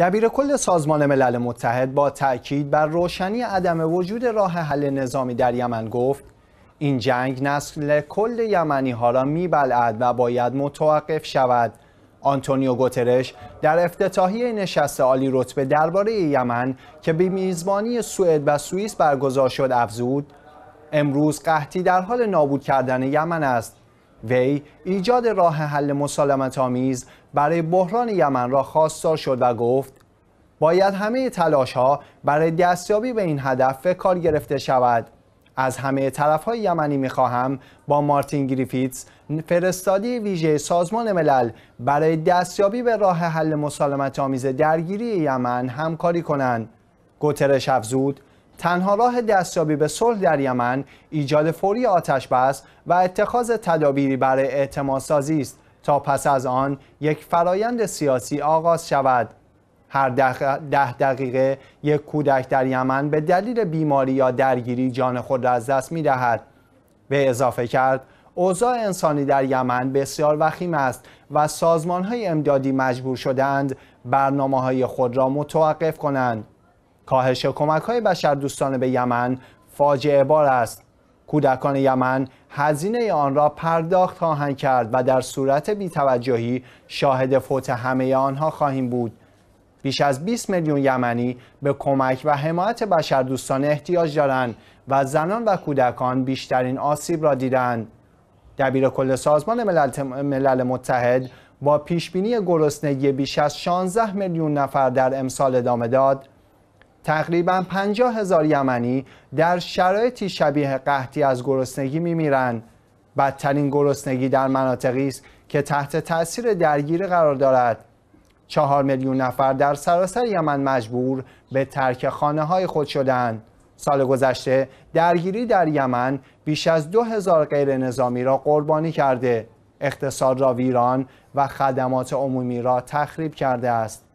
دبیر کل سازمان ملل متحد با تاکید بر روشنی عدم وجود راه حل نظامی در یمن گفت این جنگ نسل کل یمنی ها را میبلعد و باید متوقف شود آنتونیو گوترش در افتتاحیه نشست عالی رتبه درباره یمن که به میزبانی سوئد و سوئیس برگزار شد افزود امروز قحطی در حال نابود کردن یمن است وی ایجاد راه حل مسالمت آمیز برای بحران یمن را خواستار شد و گفت باید همه تلاش ها برای دستیابی به این هدف به کار گرفته شود از همه طرف های یمنی میخواهم با مارتین گریفیتس فرستادی ویژه سازمان ملل برای دستیابی به راه حل مسالمت آمیز درگیری یمن همکاری کنند گوترش افزود تنها راه دستیابی به صلح در یمن ایجاد فوری آتش بس و اتخاذ تدابیری برای اعتماد سازی است تا پس از آن یک فرایند سیاسی آغاز شود هر ده دقیقه یک کودک در یمن به دلیل بیماری یا درگیری جان خود را از دست می دهد به اضافه کرد اوضاع انسانی در یمن بسیار وخیم است و سازمان های امدادی مجبور شدند برنامه های خود را متوقف کنند کاهش کمک های بشر دوستانه به یمن فاجعه بار است کودکان یمن هزینه آن را پرداخت خواهند کرد و در صورت بیتوجهی شاهد فوت همه آنها خواهیم بود بیش از 20 میلیون یمنی به کمک و حمایت بشردوستانه احتیاج دارند و زنان و کودکان بیشترین آسیب را دیدند. دبیر کل سازمان ملل, متحد با پیشبینی گرسنگی بیش از 16 میلیون نفر در امسال ادامه داد تقریبا 50 هزار یمنی در شرایطی شبیه قحطی از گرسنگی میرن بدترین گرسنگی در مناطقی است که تحت تاثیر درگیری قرار دارد چهار میلیون نفر در سراسر یمن مجبور به ترک خانه های خود شدند سال گذشته درگیری در یمن بیش از دو هزار غیر نظامی را قربانی کرده اقتصاد را ویران و خدمات عمومی را تخریب کرده است